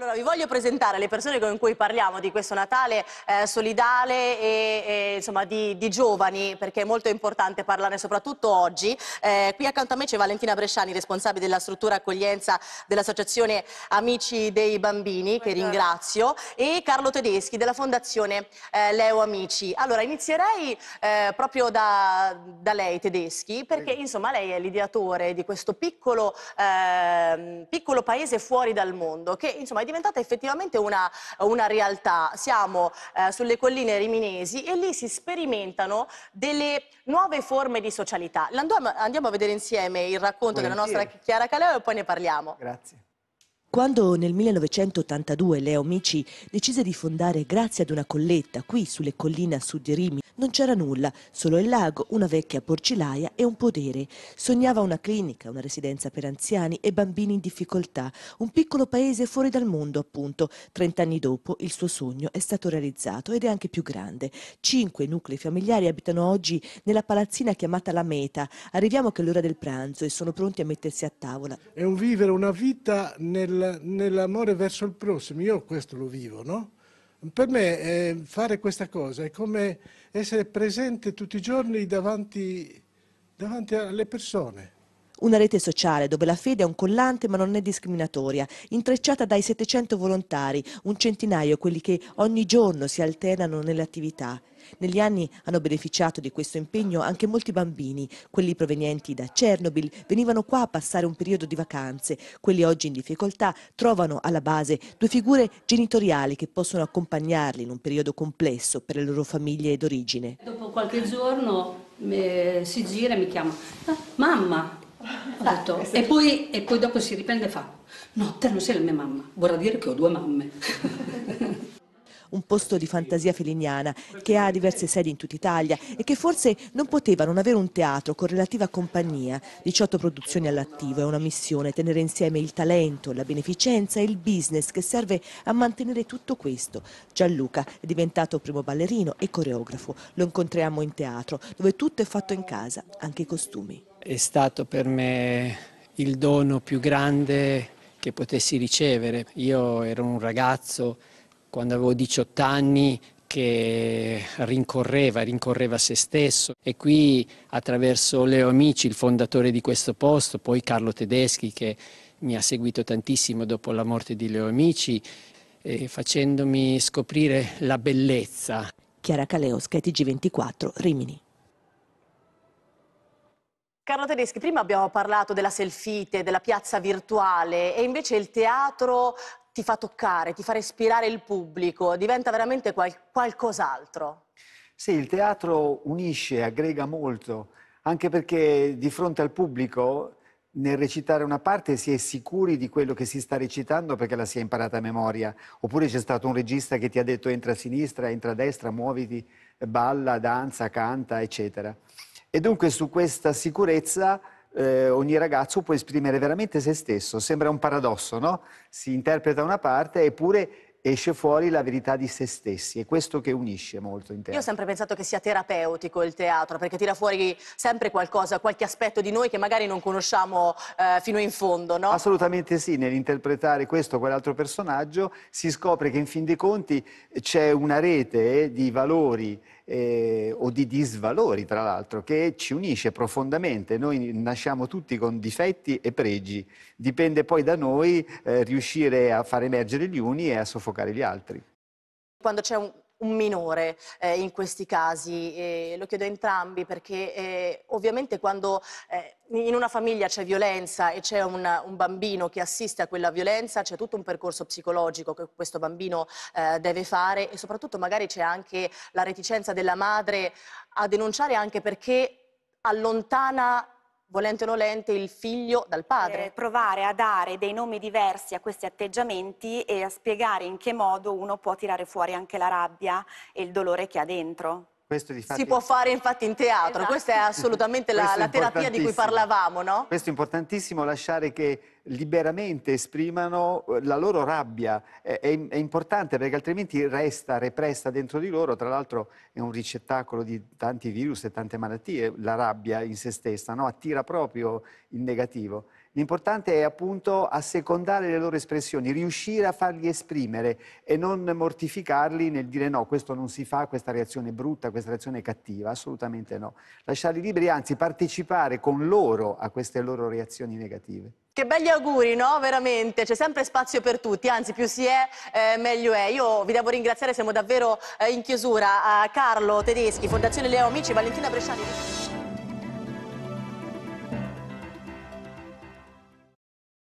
Allora, vi voglio presentare le persone con cui parliamo di questo Natale eh, solidale e, e insomma, di, di, giovani, perché è molto importante parlarne soprattutto oggi. Eh, qui accanto a me c'è Valentina Bresciani, responsabile della struttura accoglienza dell'Associazione Amici dei Bambini, che ringrazio, e Carlo Tedeschi della Fondazione eh, Leo Amici. Allora, inizierei eh, proprio da, da, lei, Tedeschi, perché insomma, lei è l'ideatore di questo piccolo, ehm, piccolo paese fuori dal mondo, che insomma, è diventata effettivamente una, una realtà. Siamo eh, sulle colline riminesi e lì si sperimentano delle nuove forme di socialità. Andiamo, a vedere insieme il racconto Buongiorno. della nostra Chiara Caleo e poi ne parliamo. Grazie. Quando nel 1982 Leo Mici decise di fondare grazie ad una colletta qui sulle colline a sud di Rimini, non c'era nulla, solo il lago, una vecchia porcilaia e un podere. Sognava una clinica, una residenza per anziani e bambini in difficoltà, un piccolo paese fuori dal mondo appunto. Trent'anni dopo il suo sogno è stato realizzato ed è anche più grande. Cinque nuclei familiari abitano oggi nella palazzina chiamata La Meta. Arriviamo che è l'ora del pranzo e sono pronti a mettersi a tavola. È un vivere una vita nel nel, nell'amore verso il prossimo, io questo lo vivo, no? Per me eh, fare questa cosa è come essere presente tutti i giorni davanti, davanti alle persone. Una rete sociale dove la fede è un collante ma non è discriminatoria, intrecciata dai 700 volontari, un centinaio quelli che ogni giorno si alternano nelle attività. Negli anni hanno beneficiato di questo impegno anche molti bambini. Quelli provenienti da Chernobyl venivano qua a passare un periodo di vacanze. Quelli oggi in difficoltà trovano alla base due figure genitoriali che possono accompagnarli in un periodo complesso per le loro famiglie d'origine. Dopo qualche giorno eh, si gira e mi chiama, ah, mamma, detto, e, poi, e poi dopo si riprende e fa, no, te non sei la mia mamma, vorrà dire che ho due mamme un posto di fantasia feliniana che ha diverse sedi in tutta Italia e che forse non poteva non avere un teatro con relativa compagnia, 18 produzioni all'attivo. È una missione tenere insieme il talento, la beneficenza e il business che serve a mantenere tutto questo. Gianluca è diventato primo ballerino e coreografo. Lo incontriamo in teatro, dove tutto è fatto in casa, anche i costumi. È stato per me il dono più grande che potessi ricevere. Io ero un ragazzo quando avevo 18 anni che rincorreva, rincorreva se stesso e qui attraverso Leo Amici, il fondatore di questo posto, poi Carlo Tedeschi che mi ha seguito tantissimo dopo la morte di Leo Amici, eh, facendomi scoprire la bellezza. Chiara Caleo, TG24, Rimini. Carlo Tedeschi, prima abbiamo parlato della selfite, della piazza virtuale e invece il teatro ti fa toccare, ti fa respirare il pubblico, diventa veramente qual- qualcos'altro. Sì, il teatro unisce, aggrega molto, anche perché di fronte al pubblico nel recitare una parte si è sicuri di quello che si sta recitando perché la si è imparata a memoria, oppure c'è stato un regista che ti ha detto entra a sinistra, entra a destra, muoviti, balla, danza, canta, eccetera. E dunque su questa sicurezza eh, ogni ragazzo può esprimere veramente se stesso. Sembra un paradosso, no? Si interpreta una parte eppure esce fuori la verità di se stessi. È questo che unisce molto in teatro. Io ho sempre pensato che sia terapeutico il teatro, perché tira fuori sempre qualcosa, qualche aspetto di noi che magari non conosciamo eh, fino in fondo, no? Assolutamente sì, nell'interpretare questo o quell'altro personaggio si scopre che in fin dei conti c'è una rete eh, di valori eh, o di disvalori, tra l'altro, che ci unisce profondamente. Noi nasciamo tutti con difetti e pregi, dipende poi da noi eh, riuscire a far emergere gli uni e a soffocare giocare gli altri. Quando c'è un, un minore eh, in questi casi, eh, lo chiedo a entrambi perché eh, ovviamente quando eh, in una famiglia c'è violenza e c'è un, un, bambino che assiste a quella violenza, c'è tutto un percorso psicologico che questo bambino eh, deve fare e soprattutto magari c'è anche la reticenza della madre a denunciare anche perché allontana volente o nolente, il figlio dal padre. Eh, provare a dare dei nomi diversi a questi atteggiamenti e a spiegare in che modo uno può tirare fuori anche la rabbia e il dolore che ha dentro si può fare infatti in teatro, esatto. questa è assolutamente la, la terapia di cui parlavamo, no? Questo è importantissimo, lasciare che liberamente esprimano eh, la loro rabbia, è, è, è importante perché altrimenti resta repressa dentro di loro, tra l'altro è un ricettacolo di tanti virus e tante malattie, la rabbia in se stessa, no? attira proprio il negativo. L'importante è appunto assecondare le loro espressioni, riuscire a farli esprimere e non mortificarli nel dire no, questo non si fa, questa reazione è brutta, questa reazione è cattiva, assolutamente no. Lasciarli liberi, anzi partecipare con loro a queste loro reazioni negative. Che belli auguri, no? Veramente, c'è sempre spazio per tutti, anzi più si è eh, meglio è. Io vi devo ringraziare, siamo davvero eh, in chiusura. A Carlo Tedeschi, Fondazione Leo Amici, Valentina Bresciani.